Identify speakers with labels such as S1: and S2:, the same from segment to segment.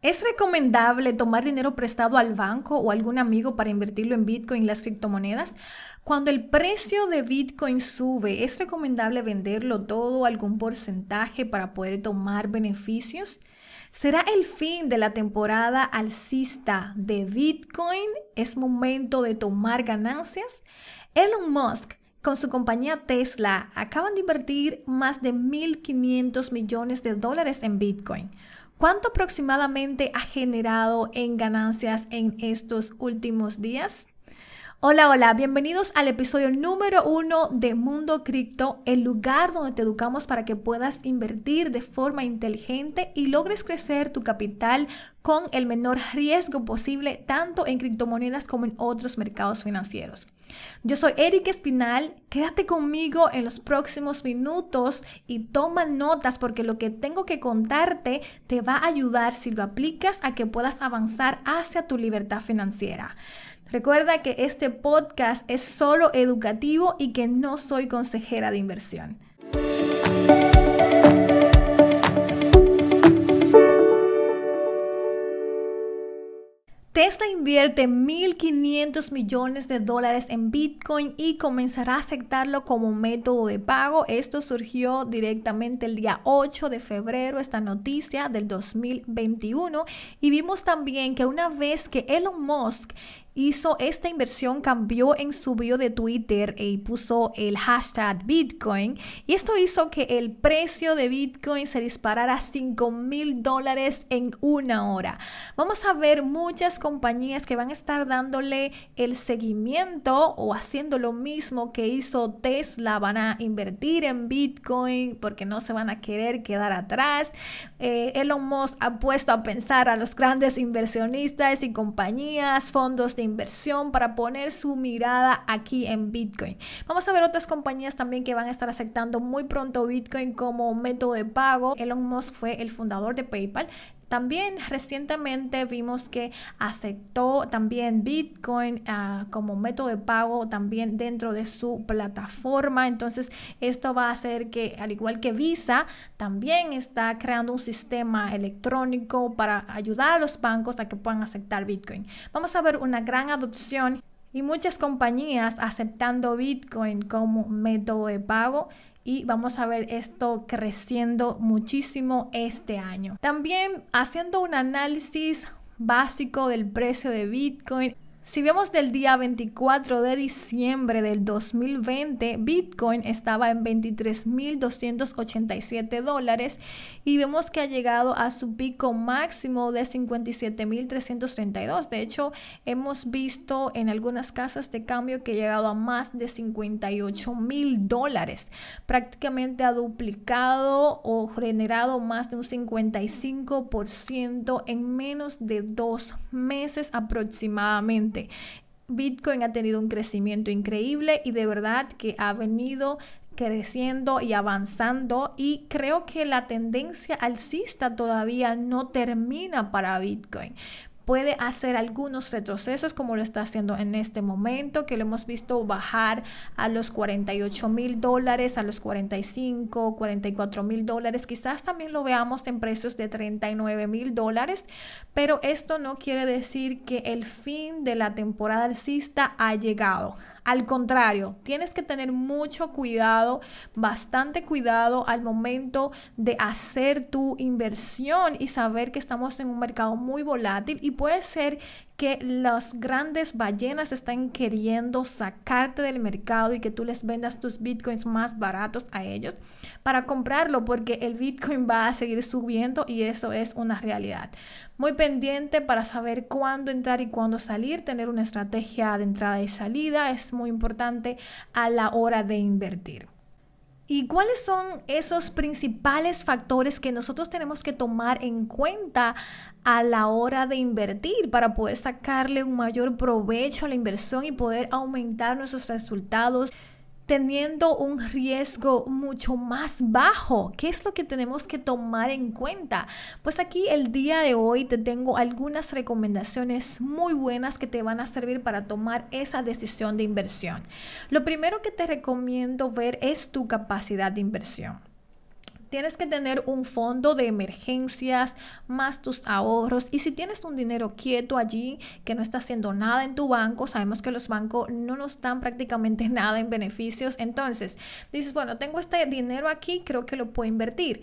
S1: ¿Es recomendable tomar dinero prestado al banco o algún amigo para invertirlo en Bitcoin y las criptomonedas? Cuando el precio de Bitcoin sube, ¿es recomendable venderlo todo, algún porcentaje para poder tomar beneficios? ¿Será el fin de la temporada alcista de Bitcoin? ¿Es momento de tomar ganancias? Elon Musk con su compañía Tesla acaban de invertir más de 1.500 millones de dólares en Bitcoin. ¿Cuánto aproximadamente ha generado en ganancias en estos últimos días? Hola, hola, bienvenidos al episodio número uno de Mundo Cripto, el lugar donde te educamos para que puedas invertir de forma inteligente y logres crecer tu capital con el menor riesgo posible, tanto en criptomonedas como en otros mercados financieros. Yo soy eric Espinal, quédate conmigo en los próximos minutos y toma notas porque lo que tengo que contarte te va a ayudar si lo aplicas a que puedas avanzar hacia tu libertad financiera. Recuerda que este podcast es solo educativo y que no soy consejera de inversión. Tesla invierte 1.500 millones de dólares en Bitcoin y comenzará a aceptarlo como método de pago. Esto surgió directamente el día 8 de febrero, esta noticia del 2021. Y vimos también que una vez que Elon Musk hizo esta inversión, cambió en su bio de Twitter y puso el hashtag Bitcoin. Y esto hizo que el precio de Bitcoin se disparara a 5 mil dólares en una hora. Vamos a ver muchas compañías que van a estar dándole el seguimiento o haciendo lo mismo que hizo Tesla. Van a invertir en Bitcoin porque no se van a querer quedar atrás. Eh, Elon Musk ha puesto a pensar a los grandes inversionistas y compañías, fondos de inversión para poner su mirada aquí en Bitcoin. Vamos a ver otras compañías también que van a estar aceptando muy pronto Bitcoin como método de pago. Elon Musk fue el fundador de PayPal también recientemente vimos que aceptó también Bitcoin ah, como método de pago también dentro de su plataforma. Entonces esto va a hacer que, al igual que Visa, también está creando un sistema electrónico para ayudar a los bancos a que puedan aceptar Bitcoin. Vamos a ver una gran adopción y muchas compañías aceptando Bitcoin como método de pago y vamos a ver esto creciendo muchísimo este año. También haciendo un análisis básico del precio de Bitcoin, si vemos del día 24 de diciembre del 2020, Bitcoin estaba en 23.287 dólares y vemos que ha llegado a su pico máximo de 57.332. De hecho, hemos visto en algunas casas de cambio que ha llegado a más de 58.000 dólares. Prácticamente ha duplicado o generado más de un 55% en menos de dos meses aproximadamente. Bitcoin ha tenido un crecimiento increíble y de verdad que ha venido creciendo y avanzando y creo que la tendencia alcista todavía no termina para Bitcoin puede hacer algunos retrocesos como lo está haciendo en este momento, que lo hemos visto bajar a los 48 mil dólares, a los 45, 44 mil dólares. Quizás también lo veamos en precios de 39 mil dólares, pero esto no quiere decir que el fin de la temporada alcista ha llegado. Al contrario, tienes que tener mucho cuidado, bastante cuidado al momento de hacer tu inversión y saber que estamos en un mercado muy volátil y puede ser que las grandes ballenas están queriendo sacarte del mercado y que tú les vendas tus bitcoins más baratos a ellos para comprarlo porque el bitcoin va a seguir subiendo y eso es una realidad. Muy pendiente para saber cuándo entrar y cuándo salir, tener una estrategia de entrada y salida es muy importante a la hora de invertir. ¿Y cuáles son esos principales factores que nosotros tenemos que tomar en cuenta a la hora de invertir para poder sacarle un mayor provecho a la inversión y poder aumentar nuestros resultados? teniendo un riesgo mucho más bajo. ¿Qué es lo que tenemos que tomar en cuenta? Pues aquí el día de hoy te tengo algunas recomendaciones muy buenas que te van a servir para tomar esa decisión de inversión. Lo primero que te recomiendo ver es tu capacidad de inversión. Tienes que tener un fondo de emergencias, más tus ahorros. Y si tienes un dinero quieto allí, que no está haciendo nada en tu banco, sabemos que los bancos no nos dan prácticamente nada en beneficios. Entonces, dices, bueno, tengo este dinero aquí, creo que lo puedo invertir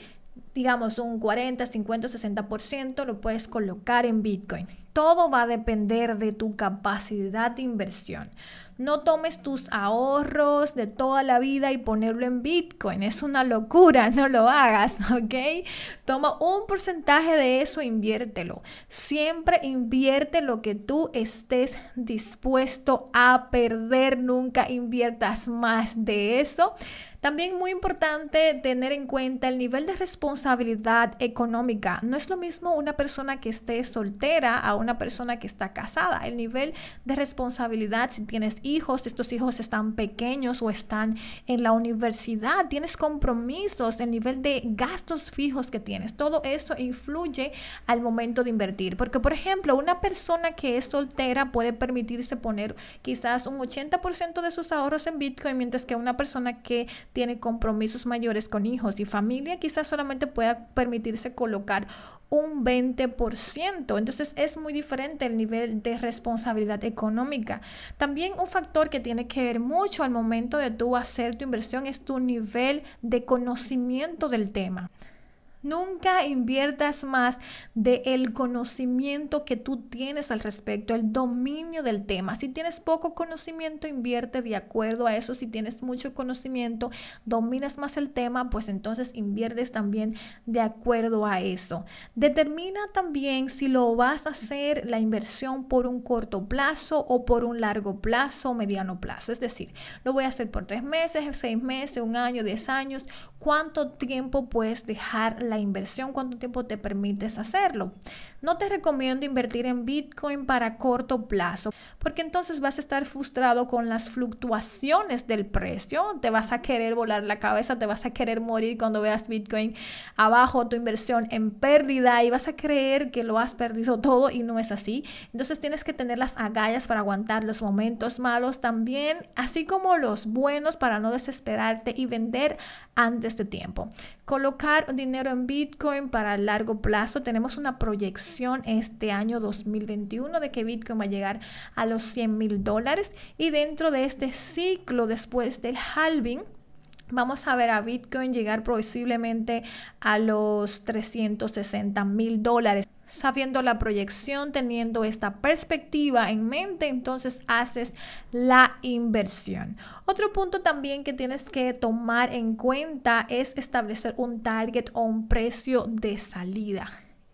S1: digamos un 40, 50, 60%, lo puedes colocar en Bitcoin. Todo va a depender de tu capacidad de inversión. No tomes tus ahorros de toda la vida y ponerlo en Bitcoin. Es una locura, no lo hagas, ¿ok? Toma un porcentaje de eso, e inviértelo. Siempre invierte lo que tú estés dispuesto a perder. Nunca inviertas más de eso. También muy importante tener en cuenta el nivel de responsabilidad responsabilidad económica. No es lo mismo una persona que esté soltera a una persona que está casada. El nivel de responsabilidad, si tienes hijos, estos hijos están pequeños o están en la universidad, tienes compromisos, el nivel de gastos fijos que tienes, todo eso influye al momento de invertir. Porque, por ejemplo, una persona que es soltera puede permitirse poner quizás un 80% de sus ahorros en Bitcoin, mientras que una persona que tiene compromisos mayores con hijos y familia quizás solamente pueda permitirse colocar un 20%. Entonces es muy diferente el nivel de responsabilidad económica. También un factor que tiene que ver mucho al momento de tú hacer tu inversión es tu nivel de conocimiento del tema. Nunca inviertas más del el conocimiento que tú tienes al respecto, el dominio del tema. Si tienes poco conocimiento, invierte de acuerdo a eso. Si tienes mucho conocimiento, dominas más el tema, pues entonces inviertes también de acuerdo a eso. Determina también si lo vas a hacer la inversión por un corto plazo o por un largo plazo o mediano plazo. Es decir, lo voy a hacer por tres meses, seis meses, un año, diez años. ¿Cuánto tiempo puedes dejar la inversión, cuánto tiempo te permites hacerlo. No te recomiendo invertir en Bitcoin para corto plazo, porque entonces vas a estar frustrado con las fluctuaciones del precio, te vas a querer volar la cabeza, te vas a querer morir cuando veas Bitcoin abajo, tu inversión en pérdida y vas a creer que lo has perdido todo y no es así. Entonces tienes que tener las agallas para aguantar los momentos malos también, así como los buenos para no desesperarte y vender antes de tiempo. Colocar dinero en Bitcoin para largo plazo. Tenemos una proyección este año 2021 de que Bitcoin va a llegar a los 100 mil dólares y dentro de este ciclo después del halving Vamos a ver a Bitcoin llegar posiblemente a los 360 mil dólares sabiendo la proyección, teniendo esta perspectiva en mente, entonces haces la inversión. Otro punto también que tienes que tomar en cuenta es establecer un target o un precio de salida.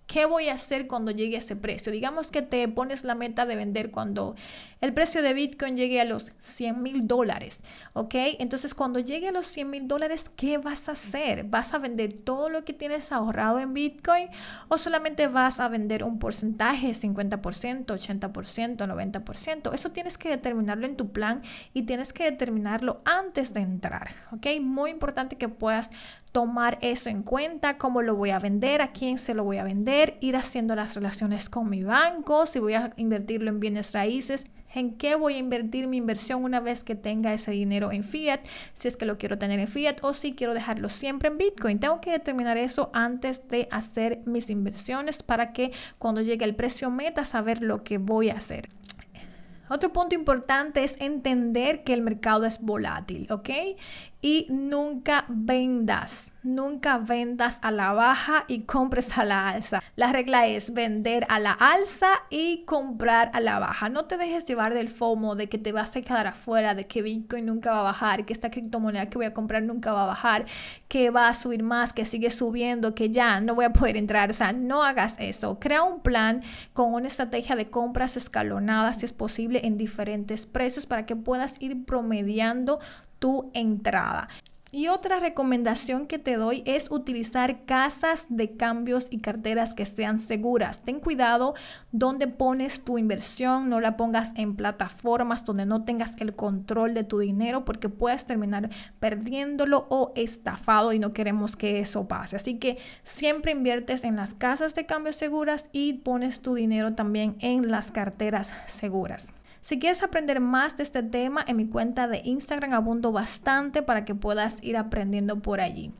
S1: ¿Qué voy a hacer cuando llegue a ese precio? Digamos que te pones la meta de vender cuando el precio de Bitcoin llegue a los 100 mil dólares, ¿ok? Entonces cuando llegue a los 100 mil dólares, ¿qué vas a hacer? ¿Vas a vender todo lo que tienes ahorrado en Bitcoin o solamente vas a vender un porcentaje, 50%, 80%, 90%? Eso tienes que determinarlo en tu plan y tienes que determinarlo antes de entrar, ¿ok? Muy importante que puedas tomar eso en cuenta, cómo lo voy a vender, a quién se lo voy a vender, ir haciendo las relaciones con mi banco, si voy a invertirlo en bienes raíces, en qué voy a invertir mi inversión una vez que tenga ese dinero en fiat, si es que lo quiero tener en fiat o si quiero dejarlo siempre en Bitcoin. Tengo que determinar eso antes de hacer mis inversiones para que cuando llegue el precio meta saber lo que voy a hacer. Otro punto importante es entender que el mercado es volátil, ¿ok? Y nunca vendas, nunca vendas a la baja y compres a la alza. La regla es vender a la alza y comprar a la baja. No te dejes llevar del FOMO de que te vas a quedar afuera, de que Bitcoin nunca va a bajar, que esta criptomoneda que voy a comprar nunca va a bajar, que va a subir más, que sigue subiendo, que ya no voy a poder entrar. O sea, no hagas eso. Crea un plan con una estrategia de compras escalonadas, si es posible, en diferentes precios para que puedas ir promediando tu entrada. Y otra recomendación que te doy es utilizar casas de cambios y carteras que sean seguras. Ten cuidado donde pones tu inversión, no la pongas en plataformas donde no tengas el control de tu dinero porque puedes terminar perdiéndolo o estafado y no queremos que eso pase. Así que siempre inviertes en las casas de cambios seguras y pones tu dinero también en las carteras seguras. Si quieres aprender más de este tema, en mi cuenta de Instagram abundo bastante para que puedas ir aprendiendo por allí.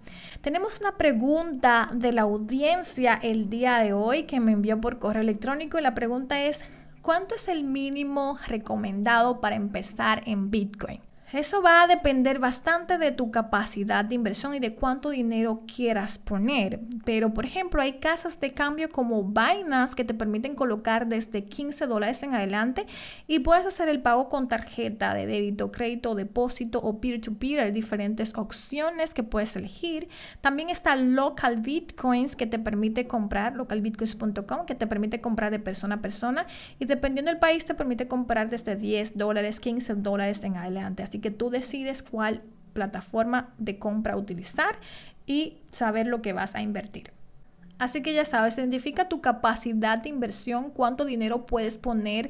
S1: Tenemos una pregunta de la audiencia el día de hoy que me envió por correo electrónico y la pregunta es, ¿cuánto es el mínimo recomendado para empezar en Bitcoin? Eso va a depender bastante de tu capacidad de inversión y de cuánto dinero quieras poner. Pero, por ejemplo, hay casas de cambio como Binance que te permiten colocar desde 15 dólares en adelante y puedes hacer el pago con tarjeta de débito, crédito, depósito o peer-to-peer. diferentes opciones que puedes elegir. También está Local Bitcoins que te permite comprar, localbitcoins.com, que te permite comprar de persona a persona y dependiendo del país te permite comprar desde 10 dólares, 15 dólares en adelante. Así que tú decides cuál plataforma de compra utilizar y saber lo que vas a invertir. Así que ya sabes, identifica tu capacidad de inversión, cuánto dinero puedes poner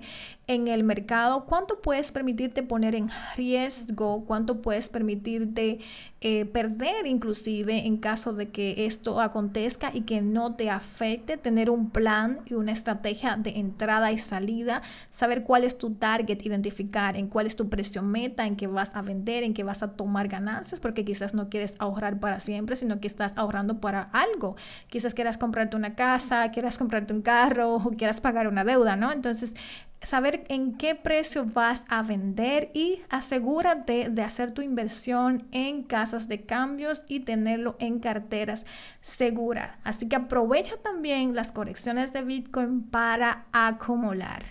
S1: en el mercado, cuánto puedes permitirte poner en riesgo, cuánto puedes permitirte eh, perder inclusive en caso de que esto acontezca y que no te afecte, tener un plan y una estrategia de entrada y salida, saber cuál es tu target, identificar en cuál es tu precio meta, en qué vas a vender, en qué vas a tomar ganancias, porque quizás no quieres ahorrar para siempre, sino que estás ahorrando para algo. Quizás quieras comprarte una casa, quieras comprarte un carro, o quieras pagar una deuda, ¿no? Entonces, saber en qué precio vas a vender y asegúrate de hacer tu inversión en casas de cambios y tenerlo en carteras seguras. Así que aprovecha también las correcciones de Bitcoin para acumular.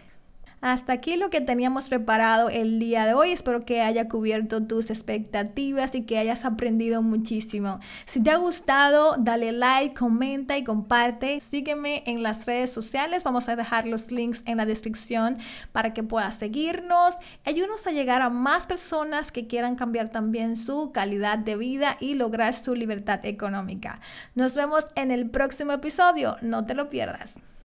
S1: Hasta aquí lo que teníamos preparado el día de hoy. Espero que haya cubierto tus expectativas y que hayas aprendido muchísimo. Si te ha gustado, dale like, comenta y comparte. Sígueme en las redes sociales. Vamos a dejar los links en la descripción para que puedas seguirnos. Ayúdanos a llegar a más personas que quieran cambiar también su calidad de vida y lograr su libertad económica. Nos vemos en el próximo episodio. No te lo pierdas.